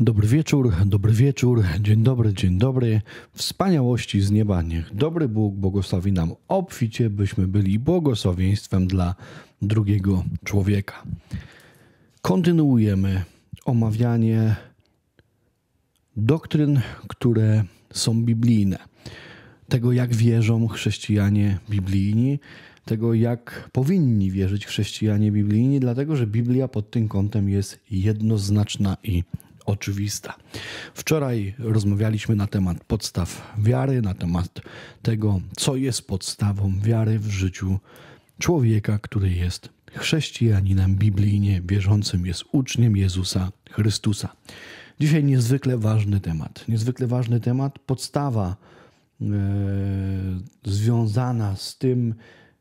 Dobry wieczór, dobry wieczór, dzień dobry, dzień dobry. Wspaniałości z nieba niech dobry Bóg błogosławi nam obficie, byśmy byli błogosławieństwem dla drugiego człowieka. Kontynuujemy omawianie doktryn, które są biblijne. Tego, jak wierzą chrześcijanie biblijni, tego, jak powinni wierzyć chrześcijanie biblijni, dlatego że Biblia pod tym kątem jest jednoznaczna i oczywista. Wczoraj rozmawialiśmy na temat podstaw wiary, na temat tego, co jest podstawą wiary w życiu człowieka, który jest chrześcijaninem biblijnie wierzącym, jest uczniem Jezusa Chrystusa. Dzisiaj niezwykle ważny temat. Niezwykle ważny temat, podstawa e, związana z tym,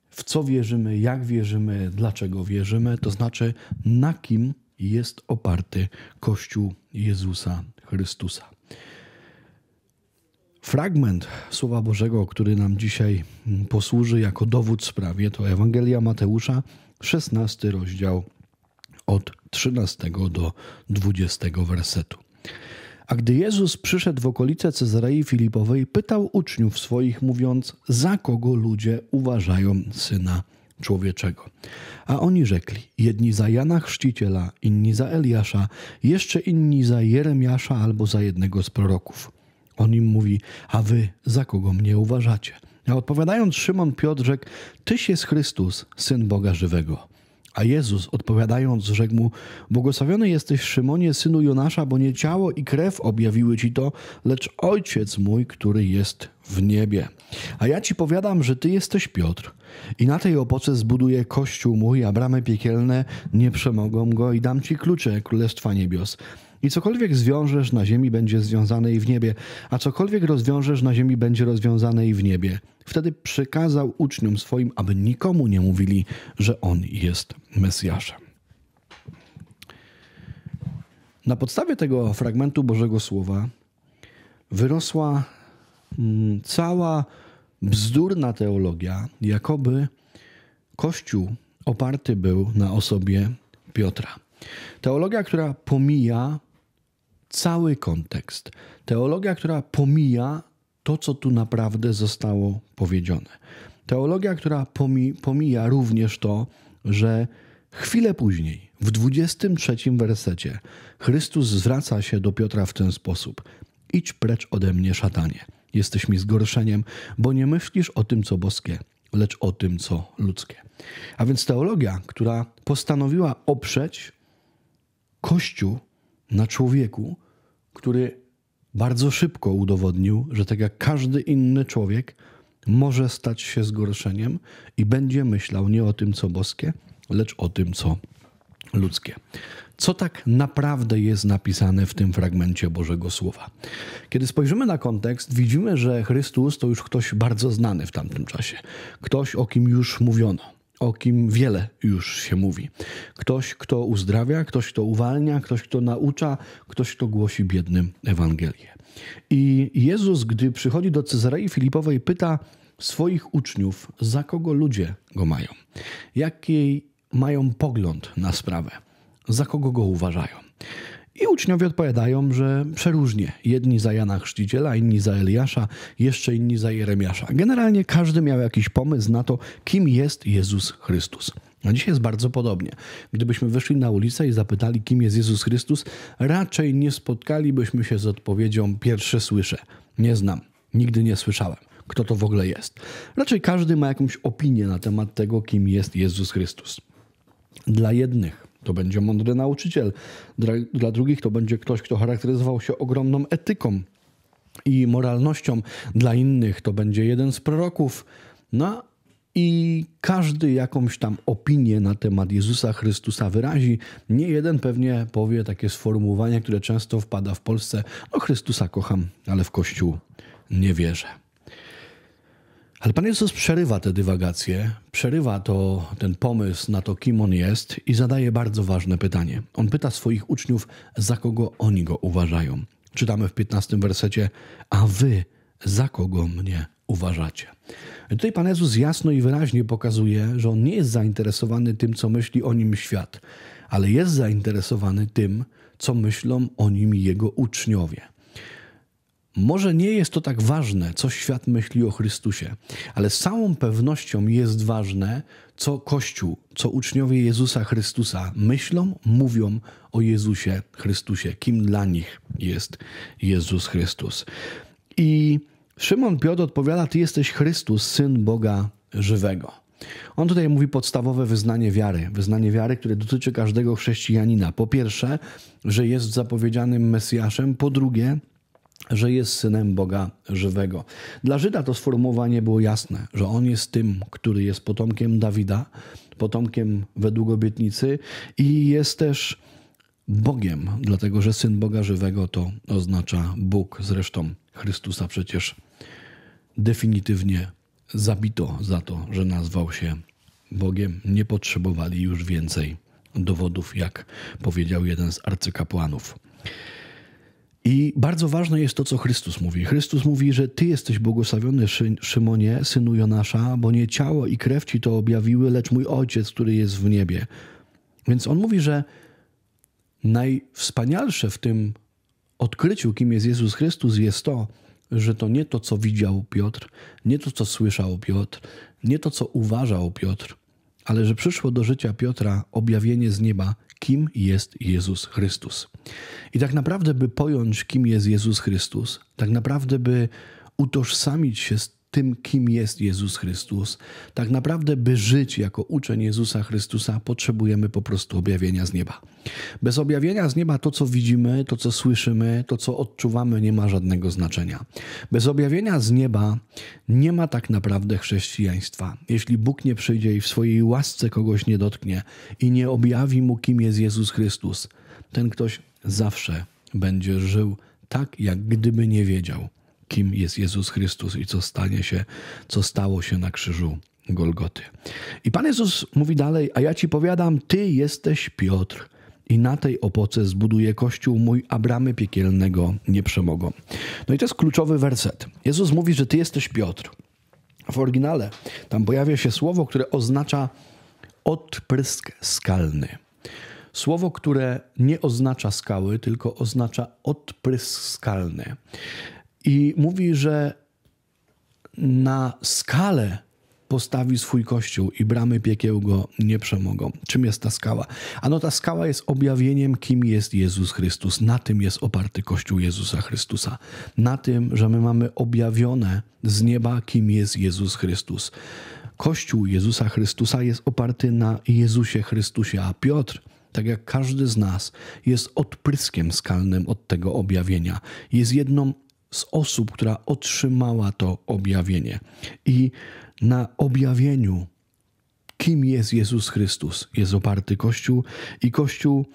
w co wierzymy, jak wierzymy, dlaczego wierzymy, to znaczy na kim jest oparty Kościół Jezusa Chrystusa. Fragment Słowa Bożego, który nam dzisiaj posłuży jako dowód sprawie, to Ewangelia Mateusza, 16 rozdział od 13 do 20 wersetu. A gdy Jezus przyszedł w okolice Cezarei Filipowej, pytał uczniów swoich, mówiąc: Za kogo ludzie uważają syna człowieczego. A oni rzekli, jedni za Jana Chrzciciela, inni za Eliasza, jeszcze inni za Jeremiasza albo za jednego z proroków. On im mówi, a wy za kogo mnie uważacie? A odpowiadając Szymon Piotr rzekł, Tyś jest Chrystus, Syn Boga Żywego. A Jezus odpowiadając rzekł mu, Błogosławiony jesteś Szymonie, synu Jonasza, bo nie ciało i krew objawiły ci to, lecz Ojciec mój, który jest w niebie. A ja ci powiadam, że ty jesteś Piotr i na tej opoce zbuduję kościół mój, a bramy piekielne nie przemogą go i dam ci klucze Królestwa Niebios. I cokolwiek zwiążesz na ziemi będzie związane i w niebie, a cokolwiek rozwiążesz na ziemi będzie rozwiązane i w niebie. Wtedy przykazał uczniom swoim, aby nikomu nie mówili, że on jest Mesjaszem. Na podstawie tego fragmentu Bożego Słowa wyrosła Mm, cała bzdurna teologia, jakoby Kościół oparty był na osobie Piotra. Teologia, która pomija cały kontekst. Teologia, która pomija to, co tu naprawdę zostało powiedziane, Teologia, która pomija również to, że chwilę później, w 23 wersecie, Chrystus zwraca się do Piotra w ten sposób: Idź precz ode mnie, szatanie jesteś mi zgorszeniem, bo nie myślisz o tym, co boskie, lecz o tym, co ludzkie. A więc teologia, która postanowiła oprzeć Kościół na człowieku, który bardzo szybko udowodnił, że tak jak każdy inny człowiek, może stać się zgorszeniem i będzie myślał nie o tym, co boskie, lecz o tym, co ludzkie. Co tak naprawdę jest napisane w tym fragmencie Bożego Słowa? Kiedy spojrzymy na kontekst, widzimy, że Chrystus to już ktoś bardzo znany w tamtym czasie, ktoś o kim już mówiono o kim wiele już się mówi. Ktoś, kto uzdrawia, ktoś, kto uwalnia, ktoś, kto naucza, ktoś, kto głosi biednym Ewangelię. I Jezus, gdy przychodzi do Cezarei Filipowej, pyta swoich uczniów, za kogo ludzie go mają, jakiej mają pogląd na sprawę, za kogo go uważają. I uczniowie odpowiadają, że przeróżnie. Jedni za Jana Chrzciciela, inni za Eliasza, jeszcze inni za Jeremiasza. Generalnie każdy miał jakiś pomysł na to, kim jest Jezus Chrystus. A dzisiaj jest bardzo podobnie. Gdybyśmy wyszli na ulicę i zapytali, kim jest Jezus Chrystus, raczej nie spotkalibyśmy się z odpowiedzią: Pierwsze słyszę, nie znam, nigdy nie słyszałem kto to w ogóle jest. Raczej każdy ma jakąś opinię na temat tego, kim jest Jezus Chrystus. Dla jednych to będzie mądry nauczyciel, dla, dla drugich to będzie ktoś, kto charakteryzował się ogromną etyką i moralnością, dla innych to będzie jeden z proroków. No i każdy jakąś tam opinię na temat Jezusa Chrystusa wyrazi. Nie jeden pewnie powie takie sformułowanie, które często wpada w Polsce: O Chrystusa kocham, ale w Kościół nie wierzę. Ale Pan Jezus przerywa te dywagacje, przerywa to, ten pomysł na to, kim On jest i zadaje bardzo ważne pytanie. On pyta swoich uczniów, za kogo oni Go uważają. Czytamy w 15 wersecie, a wy za kogo mnie uważacie. I tutaj Pan Jezus jasno i wyraźnie pokazuje, że On nie jest zainteresowany tym, co myśli o Nim świat, ale jest zainteresowany tym, co myślą o Nim Jego uczniowie. Może nie jest to tak ważne, co świat myśli o Chrystusie, ale z całą pewnością jest ważne, co Kościół, co uczniowie Jezusa Chrystusa myślą, mówią o Jezusie Chrystusie, kim dla nich jest Jezus Chrystus. I Szymon Piotr odpowiada: Ty jesteś Chrystus, syn Boga żywego. On tutaj mówi podstawowe wyznanie wiary, wyznanie wiary, które dotyczy każdego chrześcijanina. Po pierwsze, że jest zapowiedzianym Mesjaszem, po drugie, że jest synem Boga żywego. Dla Żyda to sformułowanie było jasne, że on jest tym, który jest potomkiem Dawida, potomkiem według obietnicy i jest też Bogiem, dlatego że syn Boga żywego to oznacza Bóg. Zresztą Chrystusa przecież definitywnie zabito za to, że nazwał się Bogiem. Nie potrzebowali już więcej dowodów, jak powiedział jeden z arcykapłanów. I bardzo ważne jest to, co Chrystus mówi. Chrystus mówi, że Ty jesteś błogosławiony, Szymonie, synu Jonasza, bo nie ciało i krew Ci to objawiły, lecz mój Ojciec, który jest w niebie. Więc on mówi, że najwspanialsze w tym odkryciu, kim jest Jezus Chrystus, jest to, że to nie to, co widział Piotr, nie to, co słyszał Piotr, nie to, co uważał Piotr, ale że przyszło do życia Piotra objawienie z nieba, kim jest Jezus Chrystus. I tak naprawdę, by pojąć, kim jest Jezus Chrystus, tak naprawdę, by utożsamić się z tym, kim jest Jezus Chrystus. Tak naprawdę, by żyć jako uczeń Jezusa Chrystusa, potrzebujemy po prostu objawienia z nieba. Bez objawienia z nieba to, co widzimy, to, co słyszymy, to, co odczuwamy, nie ma żadnego znaczenia. Bez objawienia z nieba nie ma tak naprawdę chrześcijaństwa. Jeśli Bóg nie przyjdzie i w swojej łasce kogoś nie dotknie i nie objawi mu, kim jest Jezus Chrystus, ten ktoś zawsze będzie żył tak, jak gdyby nie wiedział kim jest Jezus Chrystus i co stanie się, co stało się na krzyżu Golgoty. I Pan Jezus mówi dalej, a ja ci powiadam, ty jesteś Piotr i na tej opoce zbuduje kościół mój, a bramy piekielnego nie przemogą. No i to jest kluczowy werset. Jezus mówi, że ty jesteś Piotr. W oryginale tam pojawia się słowo, które oznacza odprysk skalny. Słowo, które nie oznacza skały, tylko oznacza odprysk skalny. I mówi, że na skalę postawi swój kościół i bramy piekieł go nie przemogą. Czym jest ta skała? Ano ta skała jest objawieniem, kim jest Jezus Chrystus. Na tym jest oparty Kościół Jezusa Chrystusa. Na tym, że my mamy objawione z nieba, kim jest Jezus Chrystus. Kościół Jezusa Chrystusa jest oparty na Jezusie Chrystusie, a Piotr, tak jak każdy z nas, jest odpryskiem skalnym od tego objawienia. Jest jedną z osób, która otrzymała to objawienie. I na objawieniu, kim jest Jezus Chrystus, jest oparty Kościół i Kościół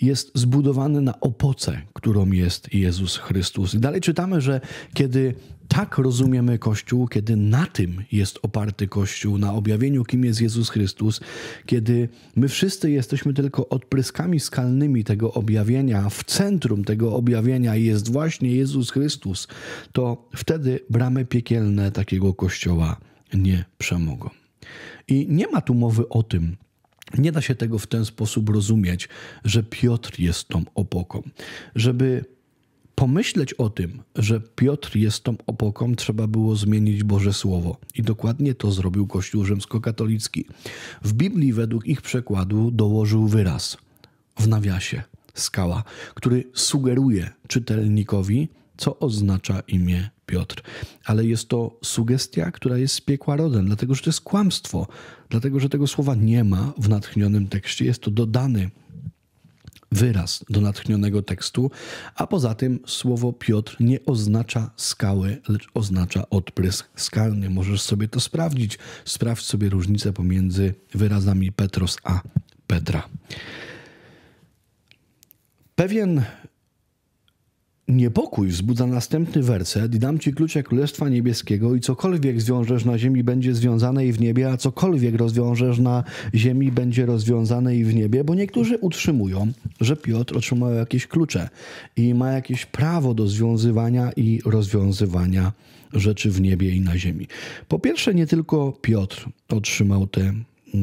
jest zbudowany na opoce, którą jest Jezus Chrystus. I dalej czytamy, że kiedy tak rozumiemy Kościół, kiedy na tym jest oparty Kościół, na objawieniu, kim jest Jezus Chrystus, kiedy my wszyscy jesteśmy tylko odpryskami skalnymi tego objawienia, w centrum tego objawienia jest właśnie Jezus Chrystus, to wtedy bramy piekielne takiego Kościoła nie przemogą. I nie ma tu mowy o tym, nie da się tego w ten sposób rozumieć, że Piotr jest tą opoką. Żeby pomyśleć o tym, że Piotr jest tą opoką, trzeba było zmienić Boże Słowo. I dokładnie to zrobił Kościół rzymskokatolicki. W Biblii według ich przekładu dołożył wyraz w nawiasie skała, który sugeruje czytelnikowi, co oznacza imię Piotr. Ale jest to sugestia, która jest z piekła rodem, dlatego że to jest kłamstwo, dlatego że tego słowa nie ma w natchnionym tekście, jest to dodany wyraz do natchnionego tekstu, a poza tym słowo Piotr nie oznacza skały, lecz oznacza odprysk skalny. Możesz sobie to sprawdzić. Sprawdź sobie różnicę pomiędzy wyrazami Petros a Petra. Pewien Niepokój wzbudza następny werset i dam ci klucze Królestwa Niebieskiego i cokolwiek zwiążesz na ziemi będzie związane i w niebie, a cokolwiek rozwiążesz na ziemi będzie rozwiązane i w niebie, bo niektórzy utrzymują, że Piotr otrzymał jakieś klucze i ma jakieś prawo do związywania i rozwiązywania rzeczy w niebie i na ziemi. Po pierwsze, nie tylko Piotr otrzymał te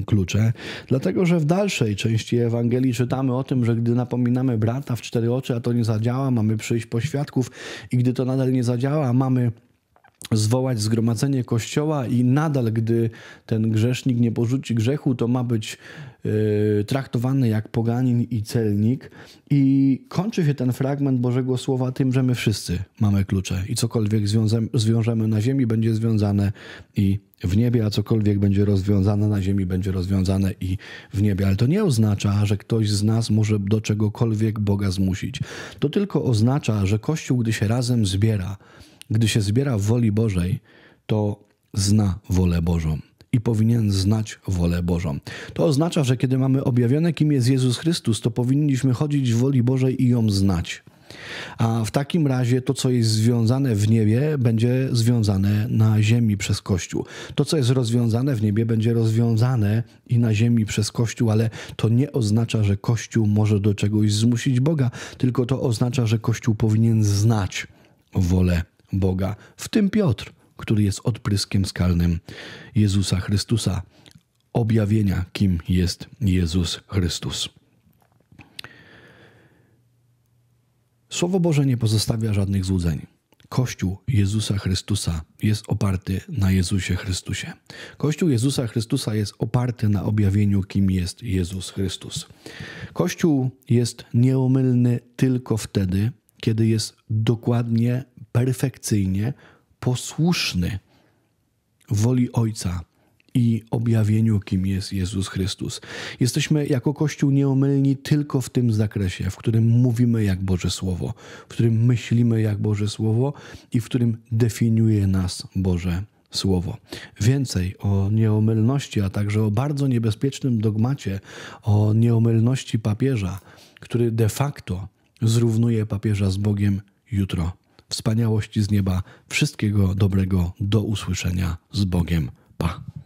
klucze, dlatego że w dalszej części Ewangelii czytamy o tym, że gdy napominamy brata w cztery oczy, a to nie zadziała, mamy przyjść po świadków i gdy to nadal nie zadziała, mamy zwołać zgromadzenie kościoła i nadal, gdy ten grzesznik nie porzuci grzechu, to ma być yy, traktowany jak poganin i celnik. I kończy się ten fragment Bożego Słowa tym, że my wszyscy mamy klucze i cokolwiek zwiążemy na ziemi będzie związane i w niebie, a cokolwiek będzie rozwiązane na ziemi będzie rozwiązane i w niebie. Ale to nie oznacza, że ktoś z nas może do czegokolwiek Boga zmusić. To tylko oznacza, że Kościół, gdy się razem zbiera, gdy się zbiera w woli Bożej, to zna wolę Bożą i powinien znać wolę Bożą. To oznacza, że kiedy mamy objawione, kim jest Jezus Chrystus, to powinniśmy chodzić w woli Bożej i ją znać. A w takim razie to, co jest związane w niebie, będzie związane na ziemi przez Kościół. To, co jest rozwiązane w niebie, będzie rozwiązane i na ziemi przez Kościół, ale to nie oznacza, że Kościół może do czegoś zmusić Boga, tylko to oznacza, że Kościół powinien znać wolę Boga, w tym Piotr, który jest odpryskiem skalnym Jezusa Chrystusa, objawienia, kim jest Jezus Chrystus. Słowo Boże nie pozostawia żadnych złudzeń. Kościół Jezusa Chrystusa jest oparty na Jezusie Chrystusie. Kościół Jezusa Chrystusa jest oparty na objawieniu, kim jest Jezus Chrystus. Kościół jest nieomylny tylko wtedy, kiedy jest dokładnie perfekcyjnie posłuszny woli Ojca i objawieniu, kim jest Jezus Chrystus. Jesteśmy jako Kościół nieomylni tylko w tym zakresie, w którym mówimy jak Boże Słowo, w którym myślimy jak Boże Słowo i w którym definiuje nas Boże Słowo. Więcej o nieomylności, a także o bardzo niebezpiecznym dogmacie o nieomylności papieża, który de facto zrównuje papieża z Bogiem jutro wspaniałości z nieba. Wszystkiego dobrego. Do usłyszenia z Bogiem. Pa.